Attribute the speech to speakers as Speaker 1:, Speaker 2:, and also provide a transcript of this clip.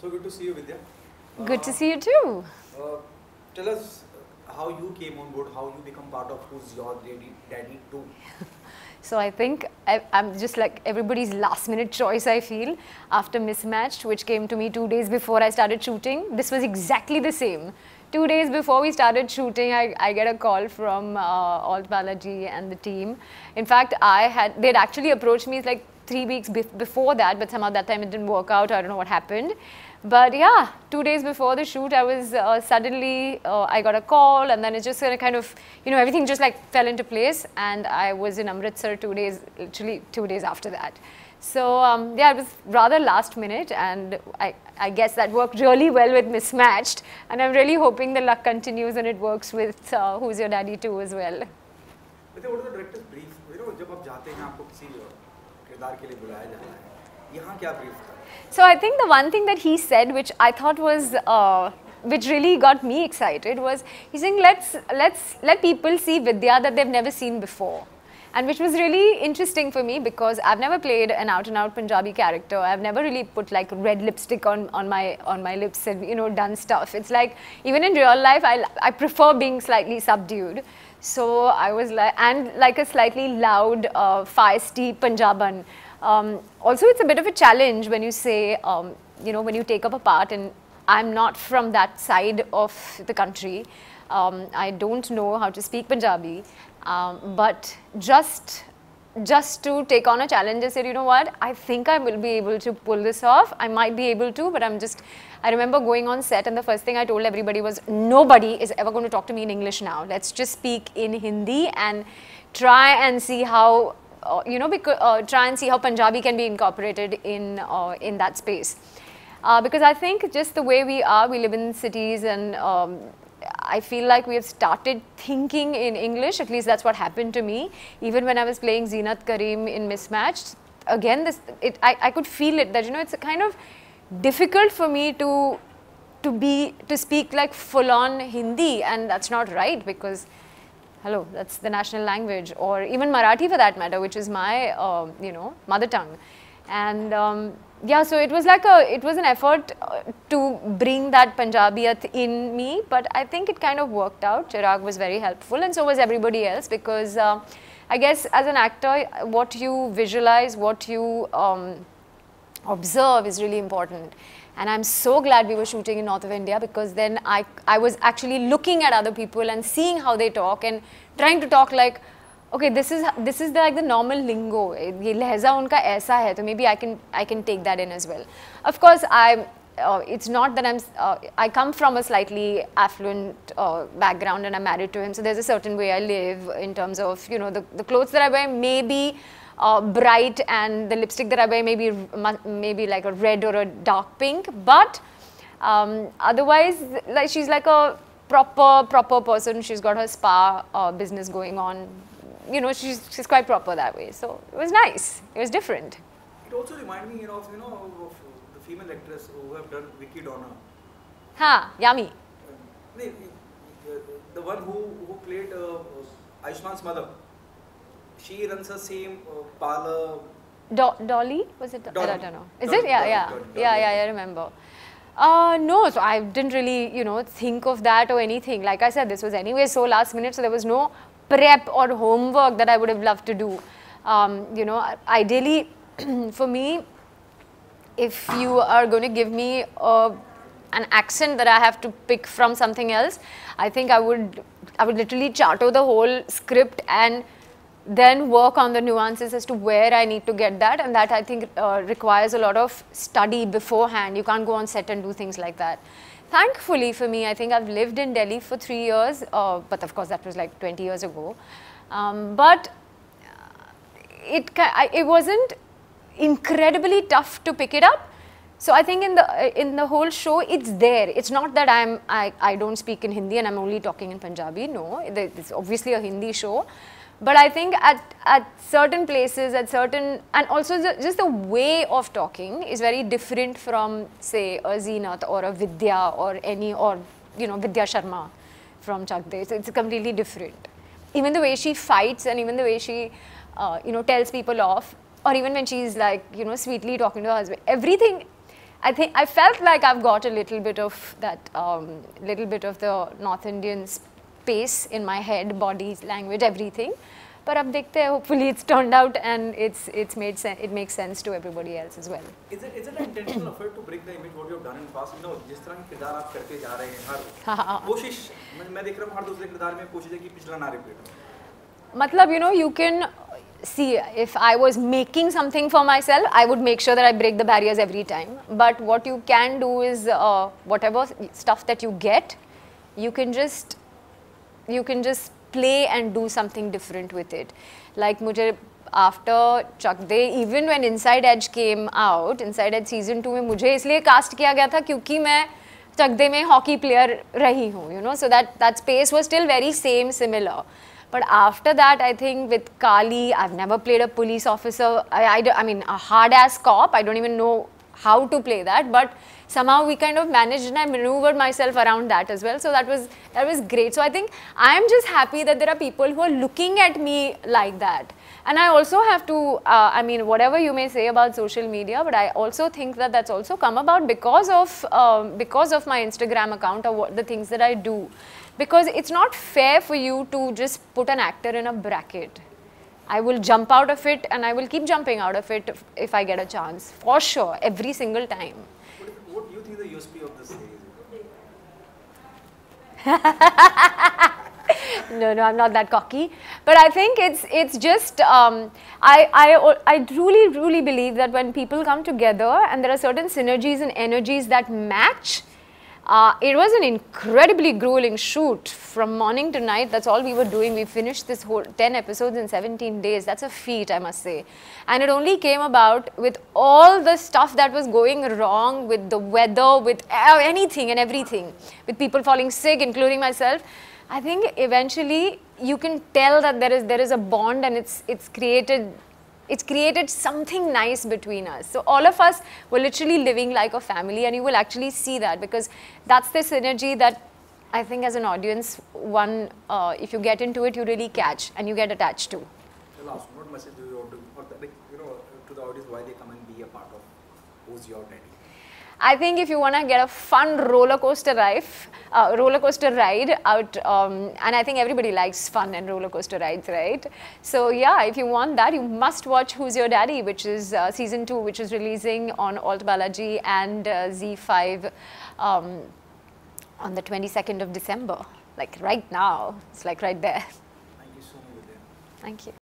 Speaker 1: So good to see you, Vidya. Good to uh, see you too. Uh, tell us uh, how you came on board, how you become part of Who's Your Daddy, daddy too. so I think I, am just like everybody's last minute choice I feel after Mismatched which came to me two days before I started shooting. This was exactly the same. Two days before we started shooting, I, I get a call from uh, Alt Balaji and the team. In fact, I had they'd actually approached me like three weeks before that, but somehow that time it didn't work out. I don't know what happened. But yeah, two days before the shoot, I was uh, suddenly, uh, I got a call and then it just kind of, you know, everything just like fell into place. And I was in Amritsar two days, literally two days after that. So um, yeah, it was rather last minute and I, I guess that worked really well with Mismatched. And I'm really hoping the luck continues and it works with uh, Who's Your Daddy too as well. What are the director's brief You know, when you go so I think the one thing that he said, which I thought was uh, which really got me excited, was he's saying let's let's let people see Vidya that they've never seen before and which was really interesting for me because I've never played an out and out Punjabi character. I've never really put like red lipstick on, on my on my lips and you know done stuff. It's like even in real life, I I prefer being slightly subdued. So I was like and like a slightly loud, uh, feisty Punjaban. Um, also, it's a bit of a challenge when you say um, you know when you take up a part and I'm not from that side of the country. Um, I don't know how to speak Punjabi um, but just just to take on a challenge, I said, you know what, I think I will be able to pull this off. I might be able to, but I'm just, I remember going on set and the first thing I told everybody was, nobody is ever going to talk to me in English now. Let's just speak in Hindi and try and see how, uh, you know, because, uh, try and see how Punjabi can be incorporated in, uh, in that space. Uh, because I think just the way we are, we live in cities and um, I feel like we have started thinking in English, at least that's what happened to me. Even when I was playing Zenat Karim in Mismatched, again, this it, I, I could feel it that, you know, it's kind of difficult for me to to be to speak like full on Hindi and that's not right because hello that's the national language or even Marathi for that matter which is my uh, you know mother tongue and um, yeah, so it was like a, it was an effort uh, to bring that Punjabiyat in me, but I think it kind of worked out. Chirag was very helpful, and so was everybody else because uh, I guess as an actor, what you visualize, what you um, observe is really important. And I'm so glad we were shooting in north of India because then I, I was actually looking at other people and seeing how they talk and trying to talk like, Okay, this is the, is like the normal lingo ये लहजा उनका ऐसा है तो I can I can take that in as well. Of course, i I uh, it's not that I'm, uh, I come from a slightly affluent uh, background and I'm married to him. So there's a certain way I live in terms of, you know, the, the clothes that I wear may be uh, bright and the lipstick that I wear may be, maybe like a red or a dark pink. But um, otherwise, like she's like a proper, proper person. She's got her spa uh, business going on you know, she's, she's quite proper that way. So it was nice. It was different. It also reminded me of, you know, of the female actress who have done Vicky Donna. Ha, Yummy. Um, the, the one who, who played uh, Aishman's mother. She runs the same uh, parlor. Do Dolly? Was it? Do Dolly. I don't know. Is Dolly, it? Yeah, Dolly, yeah. Dolly, yeah, yeah, yeah, I remember. Uh, no, so I didn't really, you know, think of that or anything. Like I said, this was anyway so last minute, so there was no prep or homework that I would have loved to do. Um, you know, ideally, for me, if you are going to give me a, an accent that I have to pick from something else, I think I would, I would literally charter the whole script and then work on the nuances as to where I need to get that and that I think uh, requires a lot of study beforehand. You can't go on set and do things like that. Thankfully for me, I think I've lived in Delhi for three years, uh, but of course that was like 20 years ago. Um, but uh, it, it wasn't incredibly tough to pick it up. So I think in the uh, in the whole show, it's there. It's not that I'm I, I don't speak in Hindi and I'm only talking in Punjabi. No, it's obviously a Hindi show but I think at, at certain places, at certain, and also the, just the way of talking is very different from, say, a Zeenath or a Vidya or any, or, you know, Vidya Sharma from Chakde. So it's completely different. Even the way she fights and even the way she, uh, you know, tells people off, or even when she's like, you know, sweetly talking to her husband, everything. I think I felt like I've got a little bit of that, um, little bit of the North Indian pace in my head, body, language, everything. But अब देखते hopefully it's turned out and it's it's made sense it makes sense to everybody else as well is it is it an intentional effort to break the image what you have done in past you know जिस तरह के किरदार आप करते जा रहे हैं हर कोशिश मैं देख रहा हूँ हर दूसरे किरदार में कोशिश है कि पिछला ना रिपीट मतलब you know you can see if i was making something for myself i would make sure that i break the barriers every time but what you can do is uh, whatever stuff that you get you can just you can just play and do something different with it. Like mujhe after Chak De, even when Inside Edge came out, Inside Edge season two में मुझे इसलिए cast किया गया था क्योंकि मैं hockey player रही you know, so that that space was still very same similar. But after that, I think with Kali, I've never played a police officer. I mean, a hard-ass cop. I don't even know how to play that, but somehow we kind of managed and I maneuvered myself around that as well. So that was that was great. So I think I am just happy that there are people who are looking at me like that. And I also have to, uh, I mean, whatever you may say about social media, but I also think that that's also come about because of um, because of my Instagram account or what, the things that I do, because it's not fair for you to just put an actor in a bracket I will jump out of it and I will keep jumping out of it if, I get a chance, for sure, every single time. What, do you think the USP of this is? no, no, I'm not that cocky. But I think it's it's just um, I, I I truly truly believe that when people come together and there are certain synergies and energies that match, uh, it was an incredibly grueling shoot from morning to night. That's all we were doing. We finished this whole 10 episodes in 17 days. That's a feat, I must say. And it only came about with all the stuff that was going wrong with the weather, with uh, anything and everything, with people falling sick, including myself. I think eventually you can tell that there is there is a bond and it's it's created it created something nice between us. So all of us were literally living like a family and you will actually see that because that's the synergy that I think as an audience, one, uh, if you get into it, you really catch and you get attached to. Last, what message do you want to, or the, like, you know, to the audience why they come and be a part of Who's Your Daddy? I think if you want to get a fun roller coaster ride, uh, roller coaster ride out, um, and I think everybody likes fun and roller coaster rides, right? So yeah, if you want that, you must watch Who's Your Daddy, which is uh, season two, which is releasing on Alt Balaji and uh, Z5 um, on the 22nd of December, like right now. It's like right there. Thank you so much. Thank you.